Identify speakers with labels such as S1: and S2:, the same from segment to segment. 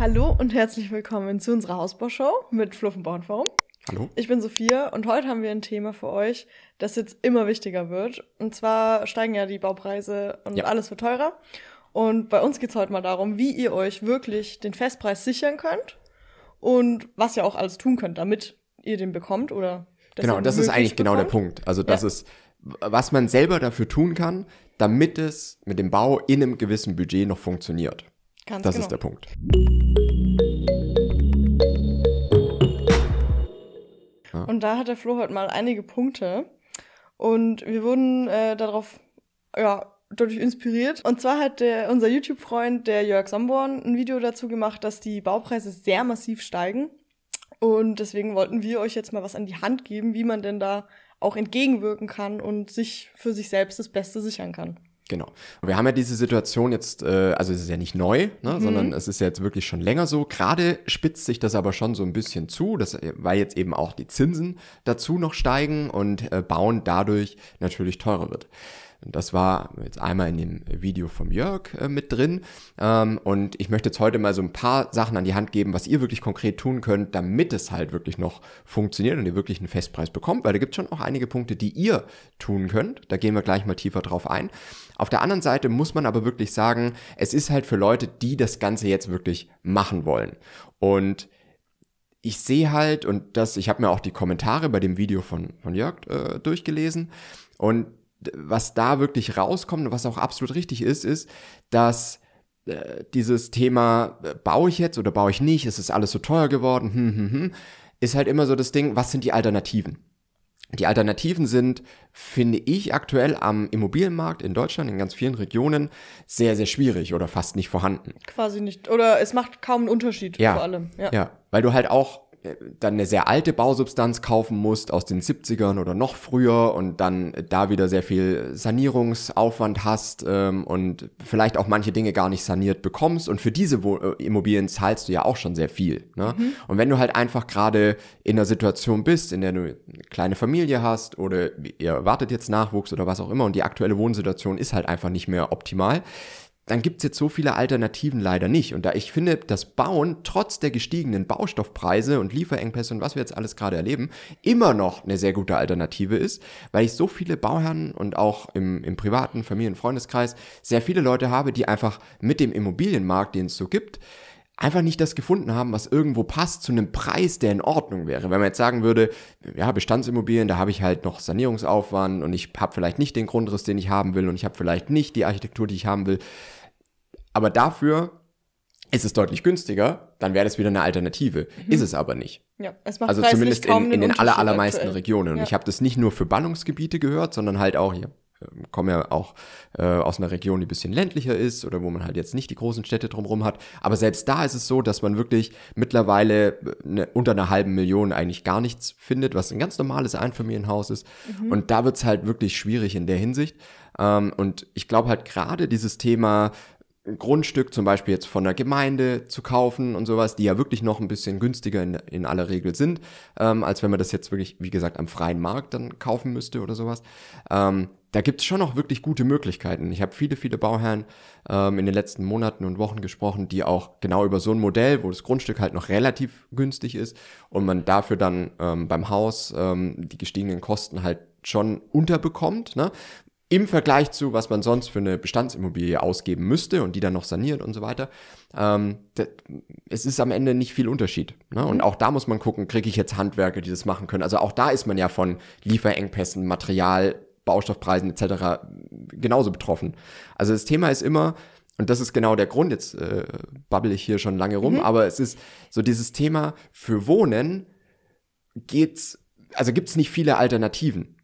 S1: Hallo und herzlich willkommen zu unserer Hausbaushow mit Fluffenbornform. Hallo. Ich bin Sophia und heute haben wir ein Thema für euch, das jetzt immer wichtiger wird. Und zwar steigen ja die Baupreise und ja. alles wird teurer. Und bei uns geht es heute mal darum, wie ihr euch wirklich den Festpreis sichern könnt und was ihr auch alles tun könnt, damit ihr den bekommt oder das Genau, das ist eigentlich bekommt. genau der Punkt.
S2: Also das ja. ist, was man selber dafür tun kann, damit es mit dem Bau in einem gewissen Budget noch funktioniert. Ganz das genau. ist der Punkt.
S1: Und da hat der Flo heute mal einige Punkte. Und wir wurden äh, darauf, ja, dadurch inspiriert. Und zwar hat der, unser YouTube-Freund, der Jörg Samborn, ein Video dazu gemacht, dass die Baupreise sehr massiv steigen. Und deswegen wollten wir euch jetzt mal was an die Hand geben, wie man denn da auch entgegenwirken kann und sich für sich selbst das Beste sichern kann.
S2: Genau. wir haben ja diese Situation jetzt, äh, also es ist ja nicht neu, ne, mhm. sondern es ist ja jetzt wirklich schon länger so. Gerade spitzt sich das aber schon so ein bisschen zu, das, äh, weil jetzt eben auch die Zinsen dazu noch steigen und äh, Bauen dadurch natürlich teurer wird. Das war jetzt einmal in dem Video vom Jörg äh, mit drin. Ähm, und ich möchte jetzt heute mal so ein paar Sachen an die Hand geben, was ihr wirklich konkret tun könnt, damit es halt wirklich noch funktioniert und ihr wirklich einen Festpreis bekommt, weil da gibt es schon auch einige Punkte, die ihr tun könnt. Da gehen wir gleich mal tiefer drauf ein. Auf der anderen Seite muss man aber wirklich sagen, es ist halt für Leute, die das Ganze jetzt wirklich machen wollen. Und ich sehe halt, und das, ich habe mir auch die Kommentare bei dem Video von, von Jörg äh, durchgelesen, und was da wirklich rauskommt und was auch absolut richtig ist, ist, dass äh, dieses Thema, äh, baue ich jetzt oder baue ich nicht, ist es alles so teuer geworden, hm, hm, hm, ist halt immer so das Ding, was sind die Alternativen? Die Alternativen sind, finde ich, aktuell am Immobilienmarkt in Deutschland, in ganz vielen Regionen, sehr, sehr schwierig oder fast nicht vorhanden.
S1: Quasi nicht. Oder es macht kaum einen Unterschied ja, vor allem. Ja. ja,
S2: weil du halt auch dann eine sehr alte Bausubstanz kaufen musst aus den 70ern oder noch früher und dann da wieder sehr viel Sanierungsaufwand hast ähm, und vielleicht auch manche Dinge gar nicht saniert bekommst und für diese Wo äh, Immobilien zahlst du ja auch schon sehr viel. Ne? Mhm. Und wenn du halt einfach gerade in einer Situation bist, in der du eine kleine Familie hast oder ihr wartet jetzt Nachwuchs oder was auch immer und die aktuelle Wohnsituation ist halt einfach nicht mehr optimal, dann gibt es jetzt so viele Alternativen leider nicht. Und da ich finde, dass Bauen trotz der gestiegenen Baustoffpreise und Lieferengpässe und was wir jetzt alles gerade erleben, immer noch eine sehr gute Alternative ist, weil ich so viele Bauherren und auch im, im privaten Familien- und Freundeskreis sehr viele Leute habe, die einfach mit dem Immobilienmarkt, den es so gibt, einfach nicht das gefunden haben, was irgendwo passt zu einem Preis, der in Ordnung wäre. Wenn man jetzt sagen würde, ja, Bestandsimmobilien, da habe ich halt noch Sanierungsaufwand und ich habe vielleicht nicht den Grundriss, den ich haben will und ich habe vielleicht nicht die Architektur, die ich haben will. Aber dafür ist es deutlich günstiger, dann wäre das wieder eine Alternative. Mhm. Ist es aber nicht.
S1: Ja, es macht also zumindest in, in den allermeisten aktuell. Regionen. Und ja. ich habe
S2: das nicht nur für Ballungsgebiete gehört, sondern halt auch, ich habe ähm, komme ja auch äh, aus einer Region, die ein bisschen ländlicher ist oder wo man halt jetzt nicht die großen Städte drumherum hat. Aber selbst da ist es so, dass man wirklich mittlerweile eine, äh, unter einer halben Million eigentlich gar nichts findet, was ein ganz normales Einfamilienhaus ist. Mhm. Und da wird es halt wirklich schwierig in der Hinsicht. Ähm, und ich glaube halt gerade dieses Thema Grundstück zum Beispiel jetzt von der Gemeinde zu kaufen und sowas, die ja wirklich noch ein bisschen günstiger in, in aller Regel sind, ähm, als wenn man das jetzt wirklich, wie gesagt, am freien Markt dann kaufen müsste oder sowas. Ähm, da gibt es schon auch wirklich gute Möglichkeiten. Ich habe viele, viele Bauherren ähm, in den letzten Monaten und Wochen gesprochen, die auch genau über so ein Modell, wo das Grundstück halt noch relativ günstig ist und man dafür dann ähm, beim Haus ähm, die gestiegenen Kosten halt schon unterbekommt, ne? im Vergleich zu, was man sonst für eine Bestandsimmobilie ausgeben müsste und die dann noch saniert und so weiter. Ähm, das, es ist am Ende nicht viel Unterschied. Ne? Und mhm. auch da muss man gucken, kriege ich jetzt Handwerker, die das machen können. Also auch da ist man ja von Lieferengpässen, Material, Baustoffpreisen etc. genauso betroffen. Also das Thema ist immer, und das ist genau der Grund, jetzt äh, babbel ich hier schon lange rum, mhm. aber es ist so dieses Thema für Wohnen geht's, also gibt es nicht viele Alternativen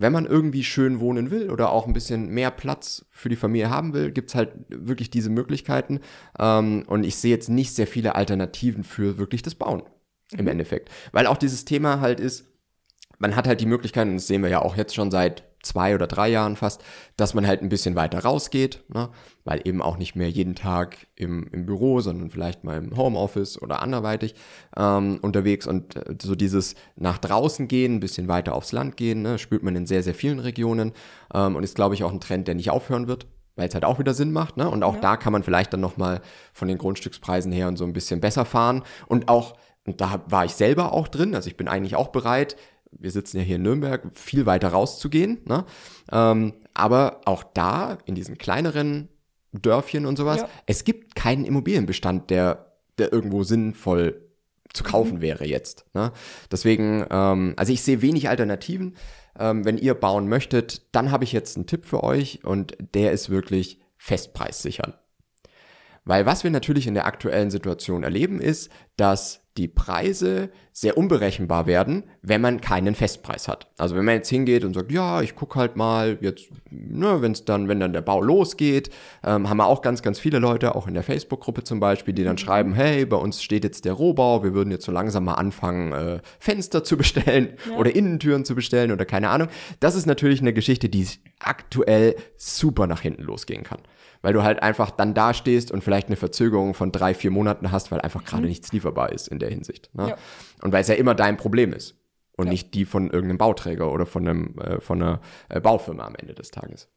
S2: wenn man irgendwie schön wohnen will oder auch ein bisschen mehr Platz für die Familie haben will, gibt's halt wirklich diese Möglichkeiten. Ähm, und ich sehe jetzt nicht sehr viele Alternativen für wirklich das Bauen im mhm. Endeffekt. Weil auch dieses Thema halt ist, man hat halt die Möglichkeiten, das sehen wir ja auch jetzt schon seit zwei oder drei Jahren fast, dass man halt ein bisschen weiter rausgeht, ne? weil eben auch nicht mehr jeden Tag im, im Büro, sondern vielleicht mal im Homeoffice oder anderweitig ähm, unterwegs und äh, so dieses nach draußen gehen, ein bisschen weiter aufs Land gehen, ne? spürt man in sehr, sehr vielen Regionen ähm, und ist, glaube ich, auch ein Trend, der nicht aufhören wird, weil es halt auch wieder Sinn macht. Ne? Und auch ja. da kann man vielleicht dann nochmal von den Grundstückspreisen her und so ein bisschen besser fahren und auch und da war ich selber auch drin, also ich bin eigentlich auch bereit, wir sitzen ja hier in Nürnberg, viel weiter rauszugehen. Ne? Ähm, aber auch da, in diesen kleineren Dörfchen und sowas, ja. es gibt keinen Immobilienbestand, der, der irgendwo sinnvoll zu kaufen mhm. wäre jetzt. Ne? Deswegen, ähm, also ich sehe wenig Alternativen. Ähm, wenn ihr bauen möchtet, dann habe ich jetzt einen Tipp für euch und der ist wirklich Festpreis sichern. Weil was wir natürlich in der aktuellen Situation erleben, ist, dass die Preise sehr unberechenbar werden, wenn man keinen Festpreis hat. Also wenn man jetzt hingeht und sagt, ja, ich gucke halt mal, jetzt, ne, wenn es dann, wenn dann der Bau losgeht, ähm, haben wir auch ganz, ganz viele Leute, auch in der Facebook-Gruppe zum Beispiel, die dann mhm. schreiben, hey, bei uns steht jetzt der Rohbau, wir würden jetzt so langsam mal anfangen, äh, Fenster zu bestellen ja. oder Innentüren zu bestellen oder keine Ahnung. Das ist natürlich eine Geschichte, die aktuell super nach hinten losgehen kann weil du halt einfach dann dastehst und vielleicht eine Verzögerung von drei, vier Monaten hast, weil einfach gerade mhm. nichts lieferbar ist in der Hinsicht. Ne? Ja. Und weil es ja immer dein Problem ist und ja. nicht die von irgendeinem Bauträger oder von, einem, äh, von einer äh, Baufirma am Ende des Tages.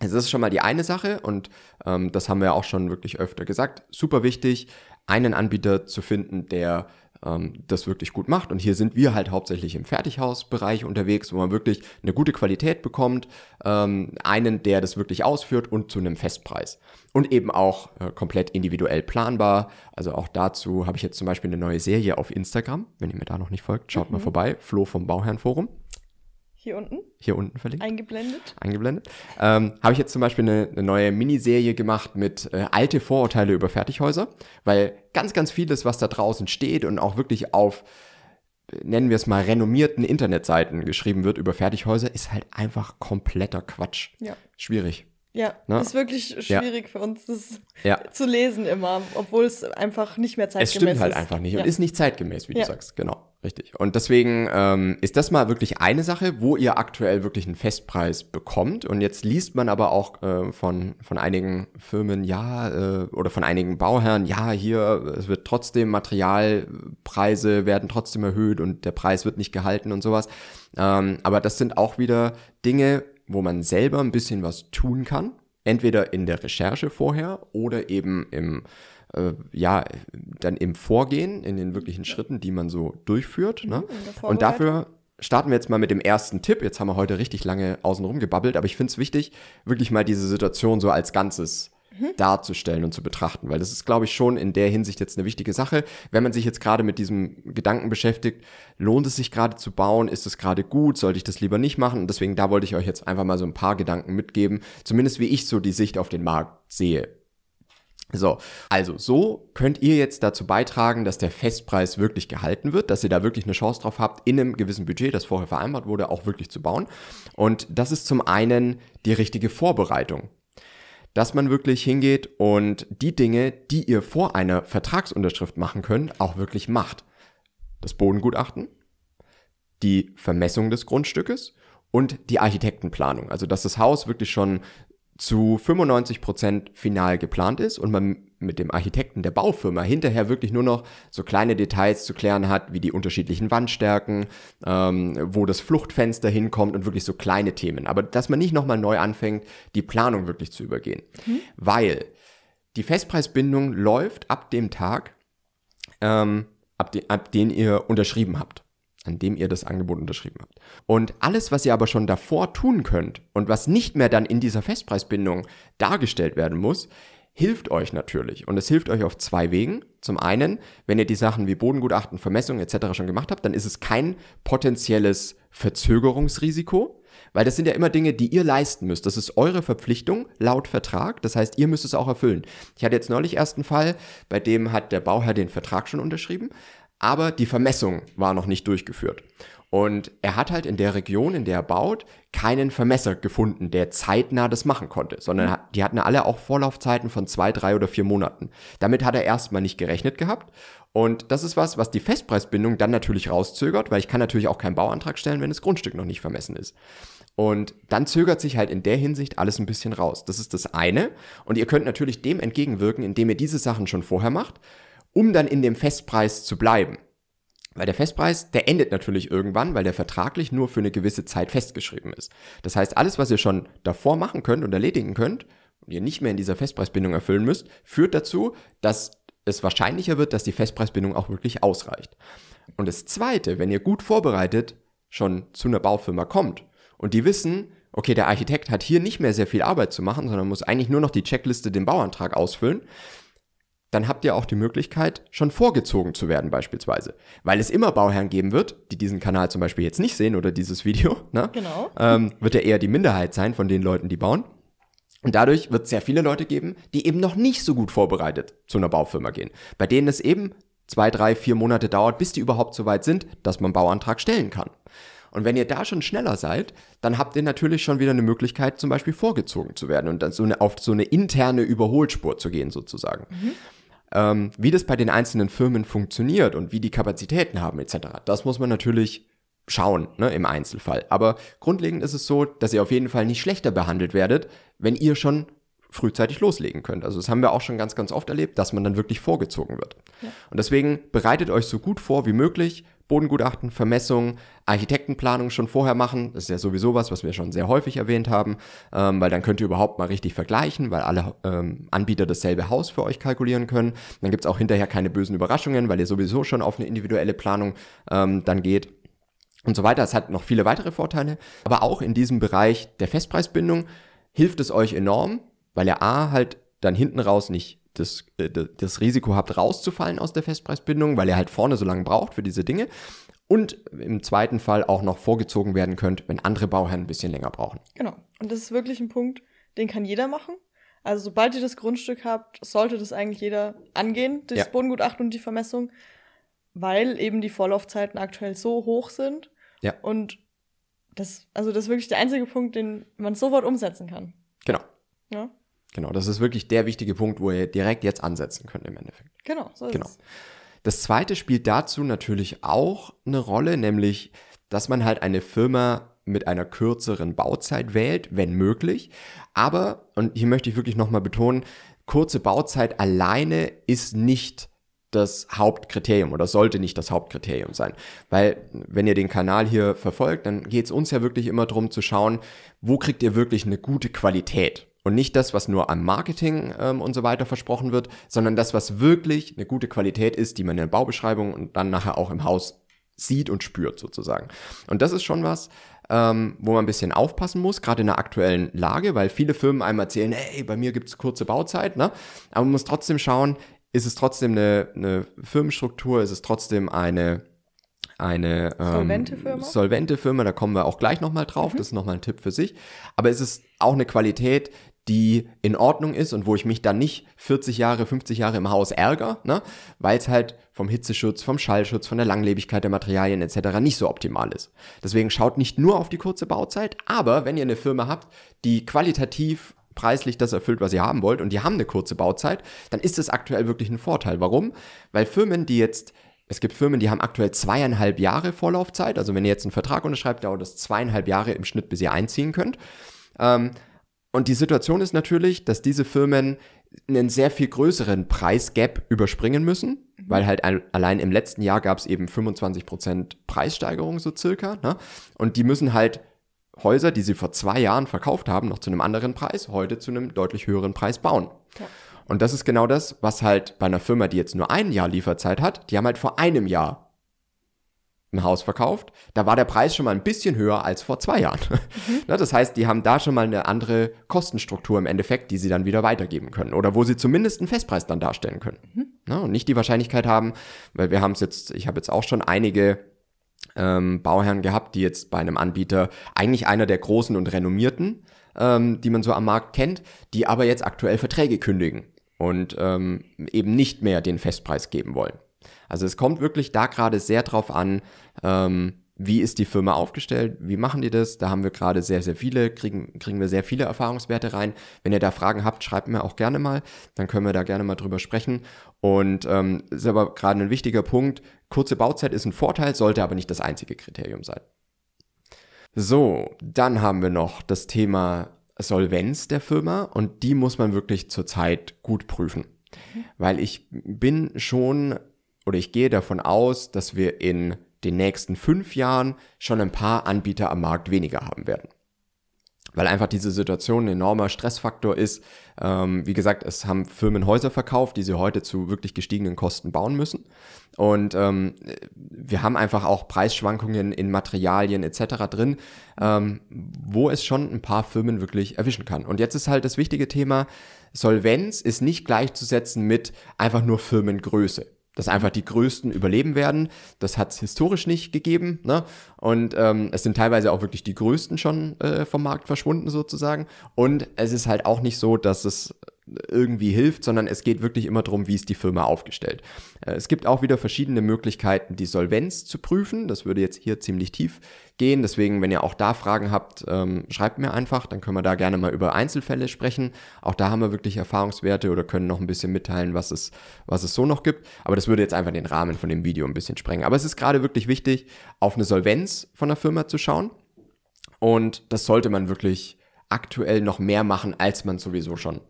S2: Also das ist schon mal die eine Sache und ähm, das haben wir auch schon wirklich öfter gesagt. Super wichtig, einen Anbieter zu finden, der ähm, das wirklich gut macht. Und hier sind wir halt hauptsächlich im Fertighausbereich unterwegs, wo man wirklich eine gute Qualität bekommt, ähm, einen, der das wirklich ausführt und zu einem Festpreis. Und eben auch äh, komplett individuell planbar. Also auch dazu habe ich jetzt zum Beispiel eine neue Serie auf Instagram. Wenn ihr mir da noch nicht folgt, schaut mhm. mal vorbei. Flo vom Bauherrenforum. Hier unten? Hier unten verlinkt. Eingeblendet. Eingeblendet. Ähm, Habe ich jetzt zum Beispiel eine, eine neue Miniserie gemacht mit äh, alte Vorurteile über Fertighäuser, weil ganz, ganz vieles, was da draußen steht und auch wirklich auf, äh, nennen wir es mal, renommierten Internetseiten geschrieben wird über Fertighäuser, ist halt einfach kompletter Quatsch. Ja. Schwierig. Ja, Na? Ne? ist wirklich schwierig
S1: ja. für uns, das ja. zu lesen immer, obwohl es einfach nicht mehr zeitgemäß ist. Es stimmt halt einfach nicht ja. und ist nicht zeitgemäß, wie du sagst,
S2: genau. Richtig. Und deswegen ähm, ist das mal wirklich eine Sache, wo ihr aktuell wirklich einen Festpreis bekommt. Und jetzt liest man aber auch äh, von, von einigen Firmen, ja, äh, oder von einigen Bauherren, ja, hier, es wird trotzdem Materialpreise werden trotzdem erhöht und der Preis wird nicht gehalten und sowas. Ähm, aber das sind auch wieder Dinge, wo man selber ein bisschen was tun kann. Entweder in der Recherche vorher oder eben im äh, ja, dann im Vorgehen, in den wirklichen Schritten, die man so durchführt. Ne? Mhm, ne? Und dafür starten wir jetzt mal mit dem ersten Tipp. Jetzt haben wir heute richtig lange außenrum gebabbelt, aber ich finde es wichtig, wirklich mal diese Situation so als Ganzes mhm. darzustellen und zu betrachten, weil das ist, glaube ich, schon in der Hinsicht jetzt eine wichtige Sache. Wenn man sich jetzt gerade mit diesem Gedanken beschäftigt, lohnt es sich gerade zu bauen, ist es gerade gut, sollte ich das lieber nicht machen? Und deswegen, da wollte ich euch jetzt einfach mal so ein paar Gedanken mitgeben, zumindest wie ich so die Sicht auf den Markt sehe so, also so könnt ihr jetzt dazu beitragen, dass der Festpreis wirklich gehalten wird, dass ihr da wirklich eine Chance drauf habt, in einem gewissen Budget, das vorher vereinbart wurde, auch wirklich zu bauen. Und das ist zum einen die richtige Vorbereitung. Dass man wirklich hingeht und die Dinge, die ihr vor einer Vertragsunterschrift machen könnt, auch wirklich macht. Das Bodengutachten, die Vermessung des Grundstückes und die Architektenplanung. Also, dass das Haus wirklich schon zu 95% Prozent final geplant ist und man mit dem Architekten der Baufirma hinterher wirklich nur noch so kleine Details zu klären hat, wie die unterschiedlichen Wandstärken, ähm, wo das Fluchtfenster hinkommt und wirklich so kleine Themen. Aber dass man nicht nochmal neu anfängt, die Planung wirklich zu übergehen. Mhm. Weil die Festpreisbindung läuft ab dem Tag, ähm, ab, de ab den ihr unterschrieben habt an dem ihr das Angebot unterschrieben habt. Und alles, was ihr aber schon davor tun könnt und was nicht mehr dann in dieser Festpreisbindung dargestellt werden muss, hilft euch natürlich. Und es hilft euch auf zwei Wegen. Zum einen, wenn ihr die Sachen wie Bodengutachten, Vermessung etc. schon gemacht habt, dann ist es kein potenzielles Verzögerungsrisiko, weil das sind ja immer Dinge, die ihr leisten müsst. Das ist eure Verpflichtung laut Vertrag. Das heißt, ihr müsst es auch erfüllen. Ich hatte jetzt neulich erst einen Fall, bei dem hat der Bauherr den Vertrag schon unterschrieben, aber die Vermessung war noch nicht durchgeführt. Und er hat halt in der Region, in der er baut, keinen Vermesser gefunden, der zeitnah das machen konnte, sondern mhm. die hatten alle auch Vorlaufzeiten von zwei, drei oder vier Monaten. Damit hat er erstmal nicht gerechnet gehabt. Und das ist was, was die Festpreisbindung dann natürlich rauszögert, weil ich kann natürlich auch keinen Bauantrag stellen, wenn das Grundstück noch nicht vermessen ist. Und dann zögert sich halt in der Hinsicht alles ein bisschen raus. Das ist das eine. Und ihr könnt natürlich dem entgegenwirken, indem ihr diese Sachen schon vorher macht um dann in dem Festpreis zu bleiben. Weil der Festpreis, der endet natürlich irgendwann, weil der vertraglich nur für eine gewisse Zeit festgeschrieben ist. Das heißt, alles, was ihr schon davor machen könnt und erledigen könnt und ihr nicht mehr in dieser Festpreisbindung erfüllen müsst, führt dazu, dass es wahrscheinlicher wird, dass die Festpreisbindung auch wirklich ausreicht. Und das Zweite, wenn ihr gut vorbereitet schon zu einer Baufirma kommt und die wissen, okay, der Architekt hat hier nicht mehr sehr viel Arbeit zu machen, sondern muss eigentlich nur noch die Checkliste den Bauantrag ausfüllen, dann habt ihr auch die Möglichkeit, schon vorgezogen zu werden beispielsweise. Weil es immer Bauherren geben wird, die diesen Kanal zum Beispiel jetzt nicht sehen oder dieses Video. Ne? Genau. Ähm, wird ja eher die Minderheit sein von den Leuten, die bauen. Und dadurch wird es sehr viele Leute geben, die eben noch nicht so gut vorbereitet zu einer Baufirma gehen. Bei denen es eben zwei, drei, vier Monate dauert, bis die überhaupt so weit sind, dass man einen Bauantrag stellen kann. Und wenn ihr da schon schneller seid, dann habt ihr natürlich schon wieder eine Möglichkeit, zum Beispiel vorgezogen zu werden und dann so eine, auf so eine interne Überholspur zu gehen sozusagen. Mhm. Ähm, wie das bei den einzelnen Firmen funktioniert und wie die Kapazitäten haben etc., das muss man natürlich schauen ne, im Einzelfall. Aber grundlegend ist es so, dass ihr auf jeden Fall nicht schlechter behandelt werdet, wenn ihr schon frühzeitig loslegen könnt. Also das haben wir auch schon ganz, ganz oft erlebt, dass man dann wirklich vorgezogen wird. Ja. Und deswegen bereitet euch so gut vor wie möglich Bodengutachten, Vermessungen, Architektenplanung schon vorher machen. Das ist ja sowieso was, was wir schon sehr häufig erwähnt haben, ähm, weil dann könnt ihr überhaupt mal richtig vergleichen, weil alle ähm, Anbieter dasselbe Haus für euch kalkulieren können. Dann gibt es auch hinterher keine bösen Überraschungen, weil ihr sowieso schon auf eine individuelle Planung ähm, dann geht und so weiter. Es hat noch viele weitere Vorteile, aber auch in diesem Bereich der Festpreisbindung hilft es euch enorm, weil ihr A halt dann hinten raus nicht das, äh, das Risiko habt, rauszufallen aus der Festpreisbindung, weil ihr halt vorne so lange braucht für diese Dinge. Und im zweiten Fall auch noch vorgezogen werden könnt, wenn andere Bauherren ein bisschen länger brauchen.
S1: Genau. Und das ist wirklich ein Punkt, den kann jeder machen. Also sobald ihr das Grundstück habt, sollte das eigentlich jeder angehen, das ja. Bodengutachten und die Vermessung, weil eben die Vorlaufzeiten aktuell so hoch sind. Ja. Und das, also das ist wirklich der einzige Punkt, den man sofort umsetzen kann. Genau. Ja.
S2: Genau, das ist wirklich der wichtige Punkt, wo ihr direkt jetzt ansetzen könnt im Endeffekt. Genau, so ist genau. es. Das zweite spielt dazu natürlich auch eine Rolle, nämlich, dass man halt eine Firma mit einer kürzeren Bauzeit wählt, wenn möglich. Aber, und hier möchte ich wirklich nochmal betonen, kurze Bauzeit alleine ist nicht das Hauptkriterium oder sollte nicht das Hauptkriterium sein. Weil wenn ihr den Kanal hier verfolgt, dann geht es uns ja wirklich immer darum zu schauen, wo kriegt ihr wirklich eine gute Qualität und nicht das, was nur am Marketing ähm, und so weiter versprochen wird, sondern das, was wirklich eine gute Qualität ist, die man in der Baubeschreibung und dann nachher auch im Haus sieht und spürt sozusagen. Und das ist schon was, ähm, wo man ein bisschen aufpassen muss, gerade in der aktuellen Lage, weil viele Firmen einem erzählen, hey, bei mir gibt es kurze Bauzeit, ne? aber man muss trotzdem schauen, ist es trotzdem eine, eine Firmenstruktur, ist es trotzdem eine eine ähm, solvente, Firma. solvente Firma, da kommen wir auch gleich nochmal drauf, mhm. das ist nochmal ein Tipp für sich. Aber ist es auch eine Qualität, die in Ordnung ist und wo ich mich dann nicht 40 Jahre, 50 Jahre im Haus ärgere, ne? weil es halt vom Hitzeschutz, vom Schallschutz, von der Langlebigkeit der Materialien etc. nicht so optimal ist. Deswegen schaut nicht nur auf die kurze Bauzeit, aber wenn ihr eine Firma habt, die qualitativ preislich das erfüllt, was ihr haben wollt und die haben eine kurze Bauzeit, dann ist das aktuell wirklich ein Vorteil. Warum? Weil Firmen, die jetzt es gibt Firmen, die haben aktuell zweieinhalb Jahre Vorlaufzeit. Also wenn ihr jetzt einen Vertrag unterschreibt, dauert das zweieinhalb Jahre im Schnitt, bis ihr einziehen könnt. Ähm, und die Situation ist natürlich, dass diese Firmen einen sehr viel größeren Preisgap überspringen müssen, mhm. weil halt allein im letzten Jahr gab es eben 25% Prozent Preissteigerung so circa. Ne? Und die müssen halt Häuser, die sie vor zwei Jahren verkauft haben, noch zu einem anderen Preis, heute zu einem deutlich höheren Preis bauen. Ja. Und das ist genau das, was halt bei einer Firma, die jetzt nur ein Jahr Lieferzeit hat, die haben halt vor einem Jahr ein Haus verkauft. Da war der Preis schon mal ein bisschen höher als vor zwei Jahren. Mhm. Ne, das heißt, die haben da schon mal eine andere Kostenstruktur im Endeffekt, die sie dann wieder weitergeben können oder wo sie zumindest einen Festpreis dann darstellen können. Mhm. Ne, und nicht die Wahrscheinlichkeit haben, weil wir haben es jetzt, ich habe jetzt auch schon einige ähm, Bauherren gehabt, die jetzt bei einem Anbieter eigentlich einer der großen und renommierten, ähm, die man so am Markt kennt, die aber jetzt aktuell Verträge kündigen und ähm, eben nicht mehr den Festpreis geben wollen. Also es kommt wirklich da gerade sehr drauf an, ähm, wie ist die Firma aufgestellt? Wie machen die das? Da haben wir gerade sehr, sehr viele, kriegen, kriegen wir sehr viele Erfahrungswerte rein. Wenn ihr da Fragen habt, schreibt mir auch gerne mal. Dann können wir da gerne mal drüber sprechen. Und ähm, ist aber gerade ein wichtiger Punkt. Kurze Bauzeit ist ein Vorteil, sollte aber nicht das einzige Kriterium sein. So, dann haben wir noch das Thema Solvenz der Firma und die muss man wirklich zurzeit gut prüfen. Mhm. Weil ich bin schon oder ich gehe davon aus, dass wir in den nächsten fünf Jahren schon ein paar Anbieter am Markt weniger haben werden. Weil einfach diese Situation ein enormer Stressfaktor ist. Ähm, wie gesagt, es haben Firmen Häuser verkauft, die sie heute zu wirklich gestiegenen Kosten bauen müssen. Und ähm, wir haben einfach auch Preisschwankungen in Materialien etc. drin, ähm, wo es schon ein paar Firmen wirklich erwischen kann. Und jetzt ist halt das wichtige Thema, Solvenz ist nicht gleichzusetzen mit einfach nur Firmengröße dass einfach die Größten überleben werden. Das hat es historisch nicht gegeben. Ne? Und ähm, es sind teilweise auch wirklich die Größten schon äh, vom Markt verschwunden sozusagen. Und es ist halt auch nicht so, dass es irgendwie hilft, sondern es geht wirklich immer darum, wie ist die Firma aufgestellt. Äh, es gibt auch wieder verschiedene Möglichkeiten, die Solvenz zu prüfen. Das würde jetzt hier ziemlich tief gehen. Deswegen, wenn ihr auch da Fragen habt, ähm, schreibt mir einfach. Dann können wir da gerne mal über Einzelfälle sprechen. Auch da haben wir wirklich Erfahrungswerte oder können noch ein bisschen mitteilen, was es, was es so noch gibt. Aber das würde jetzt einfach den Rahmen von dem Video ein bisschen sprengen. Aber es ist gerade wirklich wichtig, auf eine Solvenz von der Firma zu schauen. Und das sollte man wirklich aktuell noch mehr machen, als man sowieso schon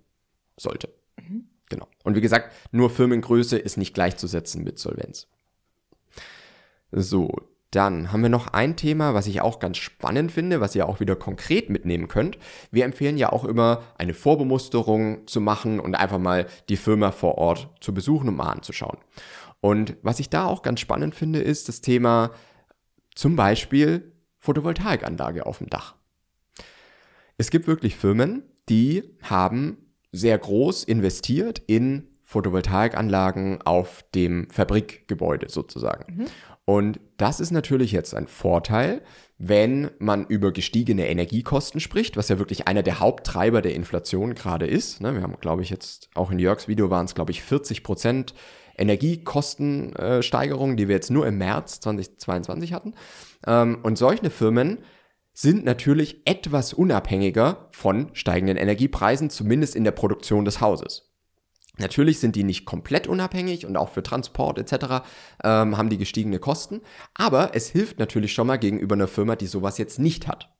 S2: sollte. Mhm. Genau. Und wie gesagt, nur Firmengröße ist nicht gleichzusetzen mit Solvenz. So, dann haben wir noch ein Thema, was ich auch ganz spannend finde, was ihr auch wieder konkret mitnehmen könnt. Wir empfehlen ja auch immer, eine Vorbemusterung zu machen und einfach mal die Firma vor Ort zu besuchen und mal anzuschauen. Und was ich da auch ganz spannend finde, ist das Thema zum Beispiel Photovoltaikanlage auf dem Dach. Es gibt wirklich Firmen, die haben sehr groß investiert in Photovoltaikanlagen auf dem Fabrikgebäude sozusagen. Mhm. Und das ist natürlich jetzt ein Vorteil, wenn man über gestiegene Energiekosten spricht, was ja wirklich einer der Haupttreiber der Inflation gerade ist. Ne? Wir haben, glaube ich, jetzt auch in Jörgs Video waren es, glaube ich, 40 Prozent Energiekostensteigerung, die wir jetzt nur im März 2022 hatten. Ähm, und solche Firmen sind natürlich etwas unabhängiger von steigenden Energiepreisen, zumindest in der Produktion des Hauses. Natürlich sind die nicht komplett unabhängig und auch für Transport etc. Ähm, haben die gestiegene Kosten, aber es hilft natürlich schon mal gegenüber einer Firma, die sowas jetzt nicht hat.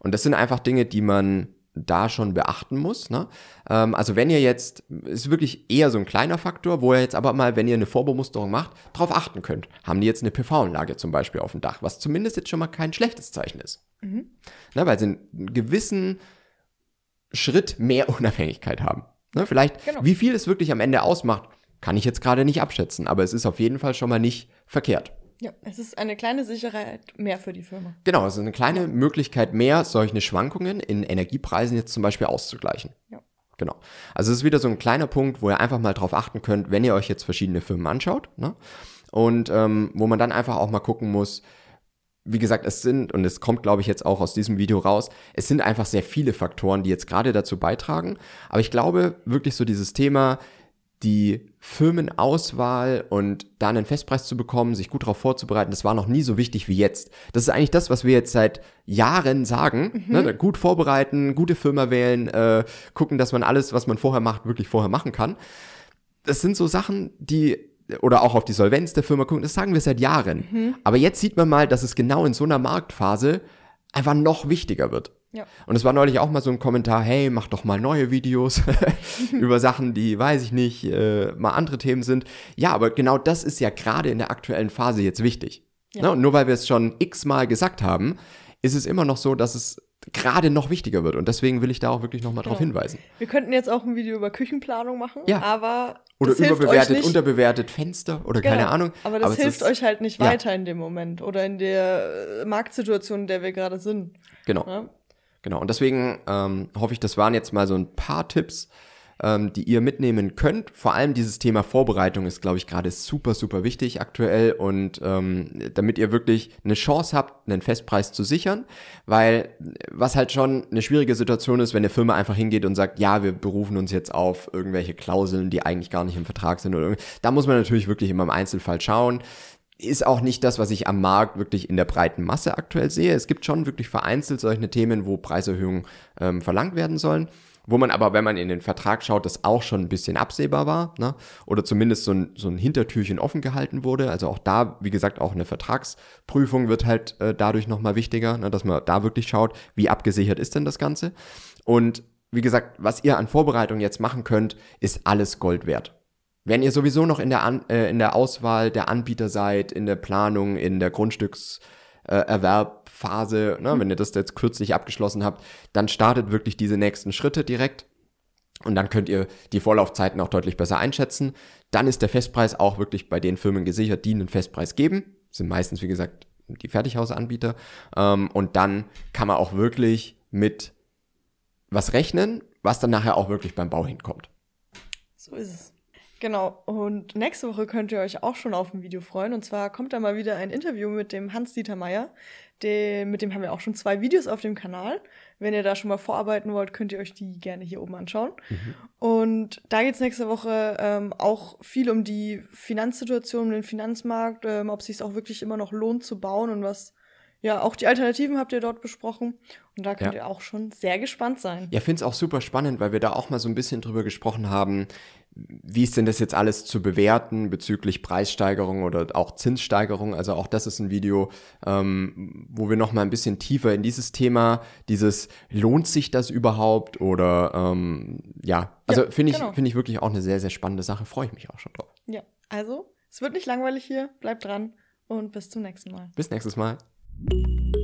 S2: Und das sind einfach Dinge, die man da schon beachten muss. Ne? Ähm, also wenn ihr jetzt, ist wirklich eher so ein kleiner Faktor, wo ihr jetzt aber mal, wenn ihr eine Vorbemusterung macht, drauf achten könnt. Haben die jetzt eine PV-Anlage zum Beispiel auf dem Dach, was zumindest jetzt schon mal kein schlechtes Zeichen ist. Mhm. Ne, weil sie einen gewissen Schritt mehr Unabhängigkeit haben. Ne, vielleicht, genau. wie viel es wirklich am Ende ausmacht, kann ich jetzt gerade nicht abschätzen, aber es ist auf jeden Fall schon mal nicht verkehrt.
S1: Ja, es ist eine kleine Sicherheit mehr für die Firma.
S2: Genau, also eine kleine ja. Möglichkeit mehr, solche Schwankungen in Energiepreisen jetzt zum Beispiel auszugleichen. Ja. Genau. Also es ist wieder so ein kleiner Punkt, wo ihr einfach mal drauf achten könnt, wenn ihr euch jetzt verschiedene Firmen anschaut. Ne? Und ähm, wo man dann einfach auch mal gucken muss, wie gesagt, es sind, und es kommt, glaube ich, jetzt auch aus diesem Video raus, es sind einfach sehr viele Faktoren, die jetzt gerade dazu beitragen. Aber ich glaube, wirklich so dieses Thema, die Firmenauswahl und dann einen Festpreis zu bekommen, sich gut darauf vorzubereiten, das war noch nie so wichtig wie jetzt. Das ist eigentlich das, was wir jetzt seit Jahren sagen. Ne? Mhm. Ne? Gut vorbereiten, gute Firma wählen, äh, gucken, dass man alles, was man vorher macht, wirklich vorher machen kann. Das sind so Sachen, die oder auch auf die Solvenz der Firma gucken, das sagen wir seit Jahren. Mhm. Aber jetzt sieht man mal, dass es genau in so einer Marktphase einfach noch wichtiger wird. Ja. Und es war neulich auch mal so ein Kommentar, hey, mach doch mal neue Videos über Sachen, die, weiß ich nicht, äh, mal andere Themen sind. Ja, aber genau das ist ja gerade in der aktuellen Phase jetzt wichtig. Ja. Ne? Und nur weil wir es schon x-mal gesagt haben, ist es immer noch so, dass es gerade noch wichtiger wird. Und deswegen will ich da auch wirklich nochmal genau. drauf hinweisen.
S1: Wir könnten jetzt auch ein Video über Küchenplanung machen, ja. aber. Oder überbewertet, unterbewertet
S2: Fenster oder genau. keine Ahnung. Aber das aber hilft ist, euch halt nicht ja. weiter
S1: in dem Moment oder in der äh, Marktsituation, in der wir gerade sind. Genau. Ja?
S2: Genau, und deswegen ähm, hoffe ich, das waren jetzt mal so ein paar Tipps, ähm, die ihr mitnehmen könnt. Vor allem dieses Thema Vorbereitung ist, glaube ich, gerade super, super wichtig aktuell und ähm, damit ihr wirklich eine Chance habt, einen Festpreis zu sichern, weil was halt schon eine schwierige Situation ist, wenn eine Firma einfach hingeht und sagt, ja, wir berufen uns jetzt auf irgendwelche Klauseln, die eigentlich gar nicht im Vertrag sind oder da muss man natürlich wirklich immer im Einzelfall schauen, ist auch nicht das, was ich am Markt wirklich in der breiten Masse aktuell sehe. Es gibt schon wirklich vereinzelt solche Themen, wo Preiserhöhungen ähm, verlangt werden sollen wo man aber, wenn man in den Vertrag schaut, das auch schon ein bisschen absehbar war ne? oder zumindest so ein, so ein Hintertürchen offen gehalten wurde. Also auch da, wie gesagt, auch eine Vertragsprüfung wird halt äh, dadurch nochmal wichtiger, ne? dass man da wirklich schaut, wie abgesichert ist denn das Ganze. Und wie gesagt, was ihr an Vorbereitung jetzt machen könnt, ist alles Gold wert. Wenn ihr sowieso noch in der, An äh, in der Auswahl der Anbieter seid, in der Planung, in der Grundstückserwerbphase, äh, ne, mhm. wenn ihr das jetzt kürzlich abgeschlossen habt, dann startet wirklich diese nächsten Schritte direkt. Und dann könnt ihr die Vorlaufzeiten auch deutlich besser einschätzen. Dann ist der Festpreis auch wirklich bei den Firmen gesichert, die einen Festpreis geben. Das sind meistens, wie gesagt, die Fertighausanbieter. Ähm, und dann kann man auch wirklich mit was rechnen, was dann nachher auch wirklich beim Bau hinkommt. So
S1: ist es. Genau, und nächste Woche könnt ihr euch auch schon auf ein Video freuen. Und zwar kommt da mal wieder ein Interview mit dem Hans-Dieter Meyer. Den, mit dem haben wir auch schon zwei Videos auf dem Kanal. Wenn ihr da schon mal vorarbeiten wollt, könnt ihr euch die gerne hier oben anschauen. Mhm. Und da geht es nächste Woche ähm, auch viel um die Finanzsituation, um den Finanzmarkt, ähm, ob es sich auch wirklich immer noch lohnt zu bauen und was ja, auch die Alternativen habt ihr dort besprochen und da könnt ja. ihr auch schon sehr gespannt sein. Ja,
S2: finde es auch super spannend, weil wir da auch mal so ein bisschen drüber gesprochen haben, wie ist denn das jetzt alles zu bewerten bezüglich Preissteigerung oder auch Zinssteigerung? Also auch das ist ein Video, ähm, wo wir noch mal ein bisschen tiefer in dieses Thema, dieses lohnt sich das überhaupt oder ähm, ja, also ja, finde ich genau. finde ich wirklich auch eine sehr sehr spannende Sache. Freue ich mich auch schon drauf.
S1: Ja, also es wird nicht langweilig hier, bleibt dran und bis zum nächsten Mal.
S2: Bis nächstes Mal. you